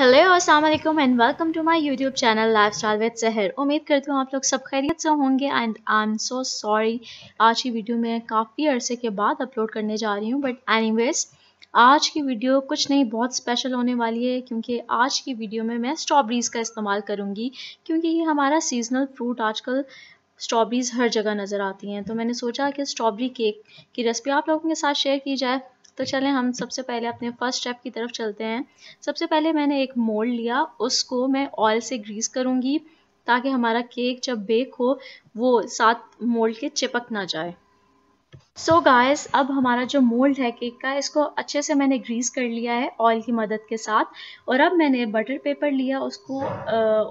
Hello वालेकुम and welcome to my YouTube channel lifestyle with Sahar उम्मीद करती हूँ आप लोग सब खैरियत से होंगे and I am so sorry आज की वीडियो मैं काफ़ी अरसे के बाद अपलोड करने जा रही हूँ बट एनीवेज आज की वीडियो कुछ नहीं बहुत स्पेशल होने वाली है क्योंकि आज की वीडियो में मैं स्ट्रॉबेरीज़ का इस्तेमाल करूँगी क्योंकि ये हमारा सीजनल फ्रूट आजकल स्ट्रॉबेरीज़ हर जगह नज़र आती हैं तो मैंने सोचा कि स्ट्रॉबेरी केक की रेसिपी आप लोगों के साथ शेयर की जाए तो चलें हम सबसे पहले अपने फर्स्ट स्टेप की तरफ चलते हैं सबसे पहले मैंने एक मोल्ड लिया उसको मैं ऑयल से ग्रीस करूँगी ताकि हमारा केक जब बेक हो वो साथ मोल्ड के चिपक ना जाए सो so गायस अब हमारा जो मोल्ड है केक का इसको अच्छे से मैंने ग्रीस कर लिया है ऑयल की मदद के साथ और अब मैंने बटर पेपर लिया उसको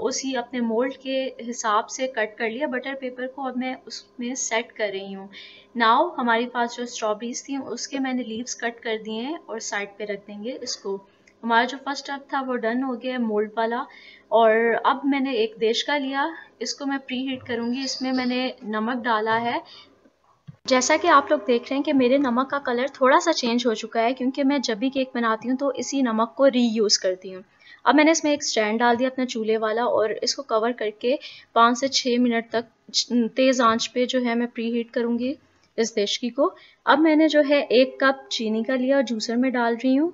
उसी अपने मोल्ड के हिसाब से कट कर लिया बटर पेपर को अब मैं उसमें सेट कर रही हूँ नाव हमारे पास जो स्ट्रॉबेरीज थी उसके मैंने लीव्स कट कर दिए हैं और साइड पे रख देंगे इसको हमारा जो फर्स्ट स्टेप था वो डन हो गया मोल्ड वाला और अब मैंने एक देश का लिया इसको मैं प्री हीट करूँगी इसमें मैंने नमक डाला है जैसा कि आप लोग देख रहे हैं कि मेरे नमक का कलर थोड़ा सा चेंज हो चुका है क्योंकि मैं जब भी केक बनाती हूँ तो इसी नमक को रीयूज़ करती हूँ अब मैंने इसमें एक स्टैंड डाल दिया अपना चूल्हे वाला और इसको कवर करके पाँच से छः मिनट तक तेज़ आंच पे जो है मैं प्री हीट करूँगी इस देशकी को अब मैंने जो है एक कप चीनी का लिया और जूसर में डाल रही हूँ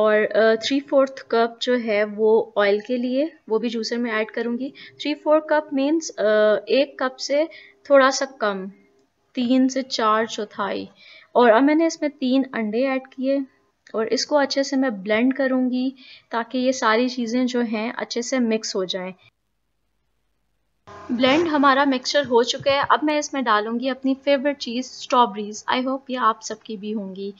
और थ्री फोर्थ कप जो है वो ऑयल के लिए वो भी जूसर में ऐड करूँगी थ्री फोर्थ कप मीन्स एक कप से थोड़ा सा कम तीन से चार चौथाई और अब मैंने इसमें तीन अंडे ऐड किए और इसको अच्छे से मैं ब्लेंड करूँगी ताकि ये सारी चीज़ें जो हैं अच्छे से मिक्स हो जाएं ब्लेंड हमारा मिक्सचर हो चुका है अब मैं इसमें डालूंगी अपनी फेवरेट चीज़ स्ट्रॉबेरीज आई होप ये आप सबकी भी होंगी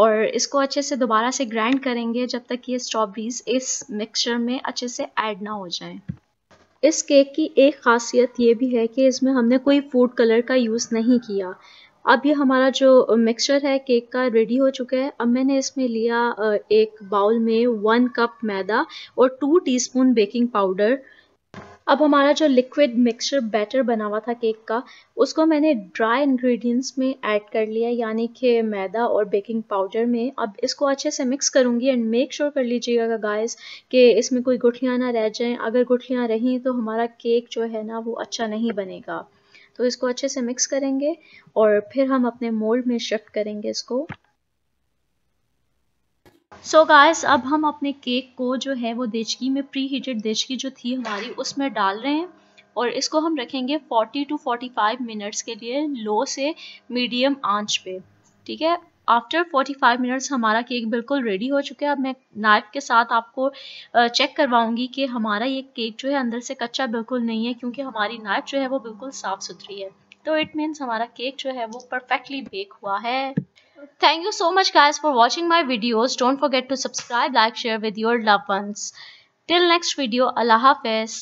और इसको अच्छे से दोबारा से ग्राइंड करेंगे जब तक ये स्ट्रॉबेरीज इस मिक्सचर में अच्छे से ऐड ना हो जाएं इस केक की एक ख़ासियत ये भी है कि इसमें हमने कोई फूड कलर का यूज़ नहीं किया अब ये हमारा जो मिक्सचर है केक का रेडी हो चुका है अब मैंने इसमें लिया एक बाउल में वन कप मैदा और टू टीस्पून बेकिंग पाउडर अब हमारा जो लिक्विड मिक्सचर बैटर बना हुआ था केक का उसको मैंने ड्राई इंग्रेडिएंट्स में ऐड कर लिया यानी कि मैदा और बेकिंग पाउडर में अब इसको अच्छे से मिक्स करूँगी एंड मेक श्योर कर लीजिएगा गाइस कि इसमें कोई गुठलियाँ ना रह जाएँ अगर गुठलियाँ रहीं तो हमारा केक जो है ना वो अच्छा नहीं बनेगा तो इसको अच्छे से मिक्स करेंगे और फिर हम अपने मोल्ड में शिफ्ट करेंगे इसको सो so गाइस अब हम अपने केक को जो है वो देचकी में प्री हीटेड देचकी जो थी हमारी उसमें डाल रहे हैं और इसको हम रखेंगे 40 टू 45 मिनट्स के लिए लो से मीडियम आंच पे ठीक है आफ्टर 45 मिनट्स हमारा केक बिल्कुल रेडी हो चुका है अब मैं नाइफ के साथ आपको चेक करवाऊंगी कि हमारा ये केक जो है अंदर से कच्चा बिल्कुल नहीं है क्योंकि हमारी नाइफ जो है वो बिल्कुल साफ़ सुथरी है तो इट मीन्स हमारा केक जो है वो परफेक्टली बेक हुआ है Thank you so much guys for watching my videos. Don't forget to subscribe, like, share with your loved ones. Till next video, Allah Hafiz.